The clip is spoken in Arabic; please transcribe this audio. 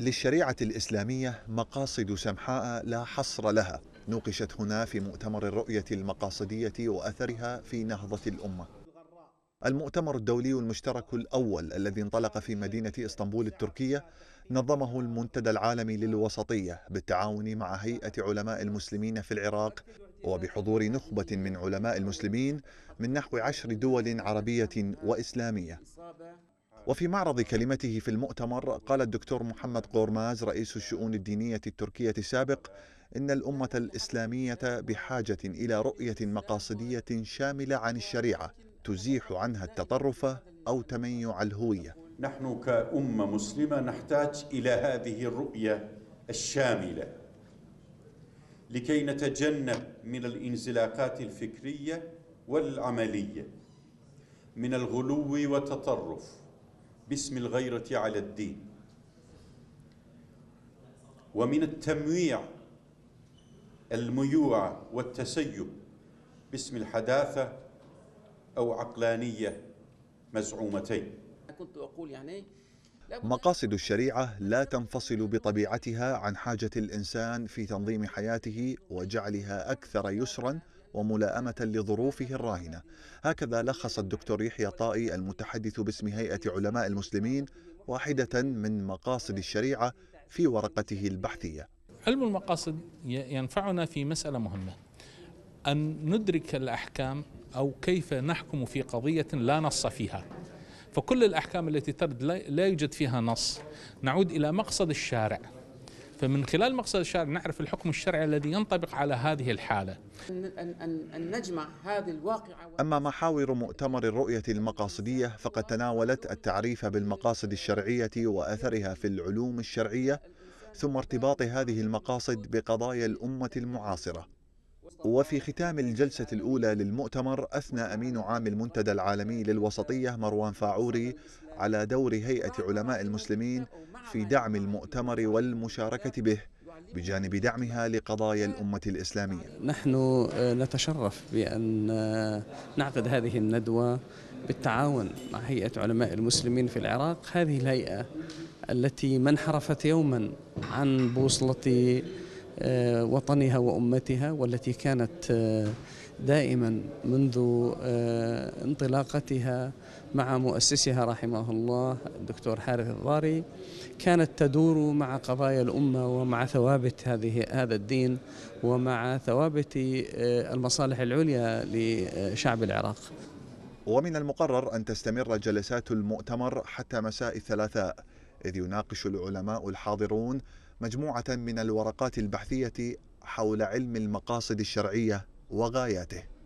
للشريعة الإسلامية مقاصد سمحاء لا حصر لها نوقشت هنا في مؤتمر الرؤية المقاصدية وأثرها في نهضة الأمة المؤتمر الدولي المشترك الأول الذي انطلق في مدينة إسطنبول التركية نظمه المنتدى العالمي للوسطية بالتعاون مع هيئة علماء المسلمين في العراق وبحضور نخبة من علماء المسلمين من نحو عشر دول عربية وإسلامية وفي معرض كلمته في المؤتمر قال الدكتور محمد قورماز رئيس الشؤون الدينية التركية السابق إن الأمة الإسلامية بحاجة إلى رؤية مقاصدية شاملة عن الشريعة تزيح عنها التطرف أو تميع الهوية نحن كأمة مسلمة نحتاج إلى هذه الرؤية الشاملة لكي نتجنب من الانزلاقات الفكرية والعملية من الغلو والتطرف باسم الغيرة على الدين ومن التمويع الميوعة والتسيب باسم الحداثة أو عقلانية مزعومتين كنت أقول يعني مقاصد الشريعة لا تنفصل بطبيعتها عن حاجة الإنسان في تنظيم حياته وجعلها أكثر يسراً وملائمة لظروفه الراهنة هكذا لخص الدكتور يحيى طائي المتحدث باسم هيئة علماء المسلمين واحدة من مقاصد الشريعة في ورقته البحثية علم المقاصد ينفعنا في مسألة مهمة أن ندرك الأحكام أو كيف نحكم في قضية لا نص فيها فكل الأحكام التي ترد لا يوجد فيها نص نعود إلى مقصد الشارع فمن خلال مقصد الشارع نعرف الحكم الشرعي الذي ينطبق على هذه الحالة أن نجمع هذه الواقعة أما محاور مؤتمر الرؤية المقاصدية فقد تناولت التعريف بالمقاصد الشرعية وأثرها في العلوم الشرعية ثم ارتباط هذه المقاصد بقضايا الأمة المعاصرة وفي ختام الجلسة الأولى للمؤتمر أثنى أمين عام المنتدى العالمي للوسطية مروان فاعوري على دور هيئة علماء المسلمين في دعم المؤتمر والمشاركة به بجانب دعمها لقضايا الأمة الإسلامية نحن آه، نتشرف بأن آه، نعقد هذه الندوة بالتعاون مع هيئة علماء المسلمين في العراق هذه الهيئة التي ما انحرفت يوما عن بوصلة آه، وطنها وأمتها والتي كانت آه، دائما منذ آه، انطلاقتها مع مؤسسها رحمه الله الدكتور حارث الضاري كانت تدور مع قضايا الأمة ومع ثوابت هذه هذا الدين ومع ثوابت المصالح العليا لشعب العراق ومن المقرر أن تستمر جلسات المؤتمر حتى مساء الثلاثاء إذ يناقش العلماء الحاضرون مجموعة من الورقات البحثية حول علم المقاصد الشرعية وغاياته